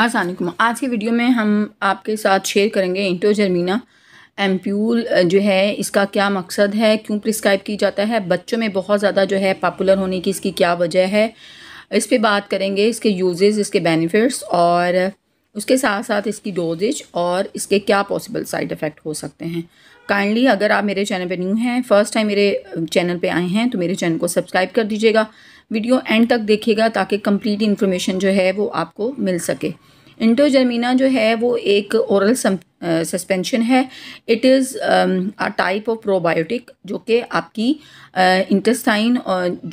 असलम आज के वीडियो में हम आपके साथ शेयर करेंगे इंटोजर्मीना एम्प्यूल uh, जो है इसका क्या मकसद है क्यों प्रिस्क्राइब की जाता है बच्चों में बहुत ज़्यादा जो है पॉपुलर होने की इसकी क्या वजह है इस पर बात करेंगे इसके यूजेस इसके बेनिफिट्स और उसके साथ साथ इसकी डोजेज और इसके क्या पॉसिबल साइड इफ़ेक्ट हो सकते हैं काइंडली अगर आप मेरे चैनल पर न्यू हैं फर्स्ट टाइम मेरे चैनल uh, पर आए हैं तो मेरे चैनल को सब्सक्राइब कर दीजिएगा वीडियो एंड तक देखिएगा ताकि कंप्लीट इन्फॉर्मेशन जो है वो आपको मिल सके इंटोजर्मिना जो है वो एक औरल सस्पेंशन है it is a type of probiotic जो कि आपकी इंटेस्टाइन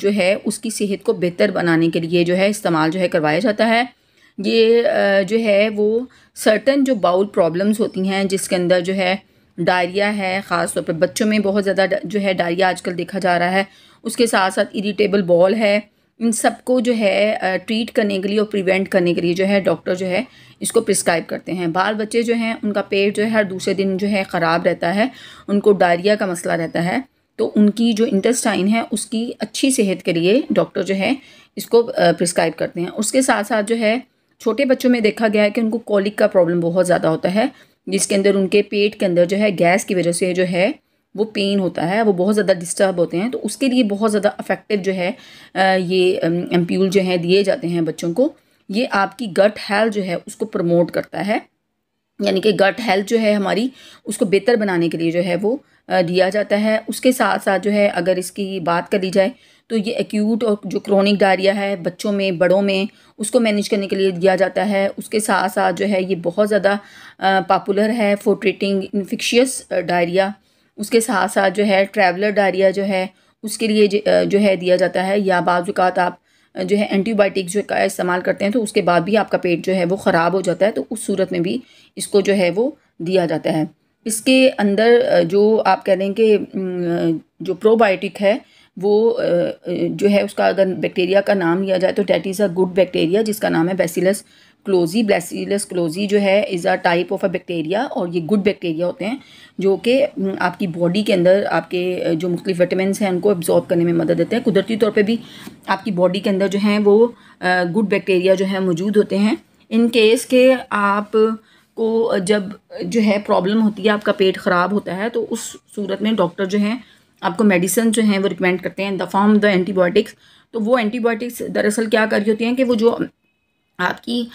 जो है उसकी सेहत को बेहतर बनाने के लिए जो है इस्तेमाल जो है करवाया जाता है ये जो है वो सर्टन जो बाउल प्रॉब्लम्स होती हैं जिसके अंदर जो है डायरिया है ख़ास तौर पर बच्चों में बहुत ज़्यादा जो है डायरिया आजकल देखा जा रहा है उसके साथ साथ इरीटेबल बॉल है इन सबको जो है ट्रीट करने के लिए और प्रिवेंट करने के लिए जो है डॉक्टर जो है इसको प्रिस्क्राइब करते हैं बाल बच्चे जो हैं उनका पेट जो है हर दूसरे दिन जो है ख़राब रहता है उनको डायरिया का मसला रहता है तो उनकी जो इंटेस्टाइन है उसकी अच्छी सेहत के लिए डॉक्टर जो है इसको प्रिस्क्राइब करते हैं उसके साथ साथ जो है छोटे बच्चों में देखा गया है कि उनको कॉलिक का प्रॉब्लम बहुत ज़्यादा होता है जिसके अंदर उनके पेट के अंदर जो है गैस की वजह से जो है वो पेन होता है वो बहुत ज़्यादा डिस्टर्ब होते हैं तो उसके लिए बहुत ज़्यादा अफेक्टिव जो है ये एम्प्यूल जो है दिए जाते हैं बच्चों को ये आपकी गट हेल्थ जो है उसको प्रमोट करता है यानी कि गट हेल्थ जो है हमारी उसको बेहतर बनाने के लिए जो है वो दिया जाता है उसके साथ साथ जो है अगर इसकी बात करी जाए तो ये एक्यूट और जो क्रोनिक डायरिया है बच्चों में बड़ों में उसको मैनेज करने के लिए दिया जाता है उसके साथ साथ जो है ये बहुत ज़्यादा पॉपुलर है फॉर ट्रीटिंग इन्फिक्शियस डायरिया उसके साथ साथ जो है ट्रैवलर डायरिया जो है उसके लिए जो है दिया जाता है या बाज़ात आप जो है एंटीबायोटिक्स जो का इस्तेमाल करते हैं तो उसके बाद भी आपका पेट जो है वो ख़राब हो जाता है तो उस सूरत में भी इसको जो है वो दिया जाता है इसके अंदर जो आप कह रहे हैं कि जो प्रोबायोटिक है वो जो है उसका अगर बैक्टीरिया का नाम लिया जाए तो that is a good bacteria जिसका नाम है बेसिलस क्लोजी ब्लैसिलस क्लोजी जो है is a type of a bacteria और ये गुड बैक्टीरिया होते हैं जो कि आपकी बॉडी के अंदर आपके जो मुख्तु विटामिन हैं उनको एब्जॉर्ब करने में मदद देते हैं कुदरती तौर पर भी आपकी बॉडी के अंदर जो हैं वो गुड बैक्टीरिया जो है मौजूद होते हैं इन केस के आप को जब जो है प्रॉब्लम होती है आपका पेट ख़राब होता है तो उस सूरत में डॉक्टर जो हैं आपको मेडिसिन जो हैं वो रिकमेंड करते हैं द फॉर्म द एंटीबायोटिक्स तो वो एंटीबायोटिक्स दरअसल क्या कर रही होती हैं कि वो जो आपकी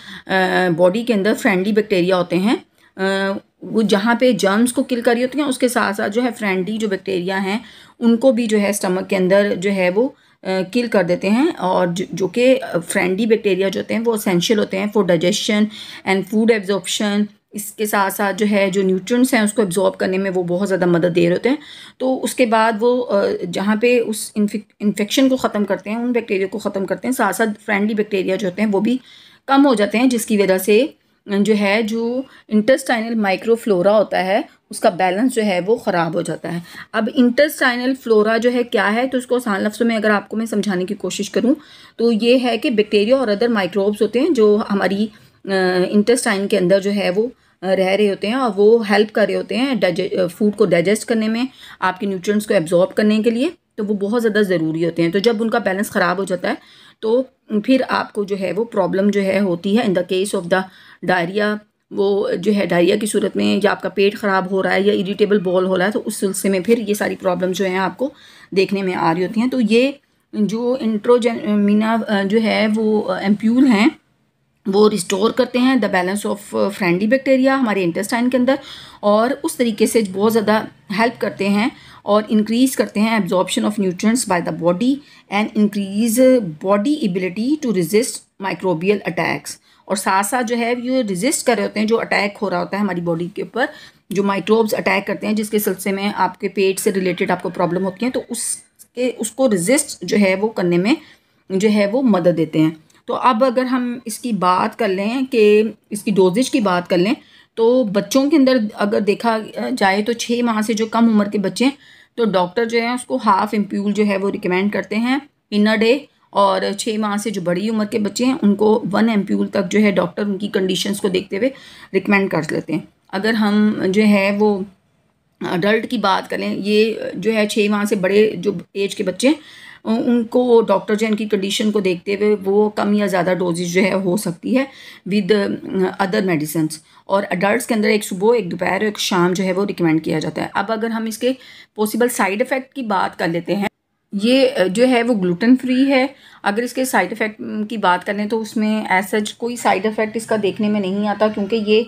बॉडी के अंदर फ्रेंडली बैक्टीरिया होते हैं वो जहाँ पे जर्म्स को किल कर रही होती हैं उसके साथ साथ जो है फ्रेंडली जो बैक्टीरिया हैं उनको भी जो है स्टमक के अंदर जो है वो किल कर देते हैं और जो, जो कि फ्रेंडली बैक्टीरिया जो होते हैं वो असेंशियल होते हैं for digestion and food absorption इसके साथ साथ जो है जो न्यूट्रंट्स हैं उसको एब्जॉर्ब करने में वो बहुत ज़्यादा मदद दे रहे होते हैं तो उसके बाद वो जहाँ पे उस इन्फेक्शन को ख़त्म करते हैं उन बैक्टीरिया को ख़त्म करते हैं साथ साथ फ्रेंडली बैक्टीरिया जो होते हैं वो भी कम हो जाते हैं जिसकी वजह से जो है जो इंटस्टाइनल माइक्रोफ्लोरा होता है उसका बैलेंस जो है वो ख़राब हो जाता है अब इंटस्टाइनल फ्लोरा जो है क्या है तो उसको आसान लफ्ज़ों में अगर आपको मैं समझाने की कोशिश करूँ तो ये है कि बैक्टीरिया और अदर माइक्रोब्स होते हैं जो हमारी इंटेस्टाइन के अंदर जो है वो रह रहे होते हैं और वो हेल्प कर रहे होते हैं फूड को डाइजेस्ट करने में आपके न्यूट्रिएंट्स को एब्जॉर्ब करने के लिए तो वो बहुत ज़्यादा ज़रूरी होते हैं तो जब उनका बैलेंस ख़राब हो जाता है तो फिर आपको जो है वो प्रॉब्लम जो है होती है in the case of the diarrhoea वो जो है डायरिया की सूरत में या आपका पेट ख़राब हो रहा है या इरीटेबल बॉल हो रहा है तो उस सिलसिले में फिर ये सारी प्रॉब्लम जो हैं आपको देखने में आ रही होती हैं तो ये जो इंट्रोजेमिना जो है वो एम्प्यूल हैं वो रिस्टोर करते हैं the balance of friendly bacteria हमारे इंटेस्टाइन के अंदर और उस तरीके से बहुत ज़्यादा हेल्प करते हैं और इंक्रीज़ करते हैं absorption of nutrients by the body and increase body ability to resist microbial attacks और साथ साथ जो है ये रिजिस्ट कर रहे होते हैं जो अटैक हो रहा होता है हमारी बॉडी के ऊपर जो माइक्रोब्स अटैक करते हैं जिसके सिलसिले में आपके पेट से रिलेटेड आपको प्रॉब्लम होती है तो उसके उसको रिजिस्ट जो है वो करने में जो है वो मदद देते हैं तो अब अगर हम इसकी बात कर लें कि इसकी डोजेज की बात कर लें तो बच्चों के अंदर अगर देखा जाए तो छः माह से जो कम उम्र के बच्चे हैं तो डॉक्टर जो है उसको हाफ इम्प्यूल जो है वो रिकमेंड करते हैं इन अ डे और छः माह से जो बड़ी उम्र के बच्चे हैं उनको वन एम्प्यूल तक जो है डॉक्टर उनकी कंडीशंस को देखते हुए रिकमेंड कर लेते हैं अगर हम जो है वो अडल्ट की बात करें ये जो है छः माह से बड़े जो एज के बच्चे हैं उनको डॉक्टर जो इनकी कंडीशन को देखते हुए वो कम या ज़्यादा डोजेज जो है हो सकती है विद अदर मेडिसिन और अडल्ट के अंदर एक सुबह एक दोपहर एक शाम जो है वो रिकमेंड किया जाता है अब अगर हम इसके पॉसिबल साइड इफ़ेक्ट की बात कर लेते हैं ये जो है वो ग्लूटन फ्री है अगर इसके साइड इफ़ेक्ट की बात करें तो उसमें एज सच कोई साइड इफ़ेक्ट इसका देखने में नहीं आता क्योंकि ये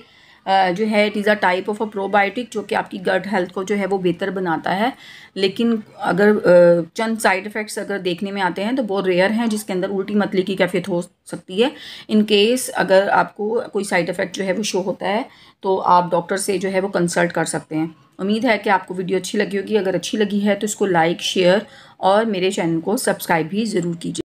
जो है it is a type of a probiotic जो कि आपकी गट हेल्थ को जो है वो बेहतर बनाता है लेकिन अगर चंद साइड इफ़ेक्ट्स अगर देखने में आते हैं तो बहुत रेयर हैं जिसके अंदर उल्टी मतली की कैफियत हो सकती है इन केस अगर आपको कोई साइड इफ़ेक्ट जो है वो शो होता है तो आप डॉक्टर से जो है वो कंसल्ट कर सकते हैं उम्मीद है कि आपको वीडियो अच्छी लगी होगी अगर अच्छी लगी है तो इसको लाइक शेयर और मेरे चैनल को सब्सक्राइब भी ज़रूर कीजिए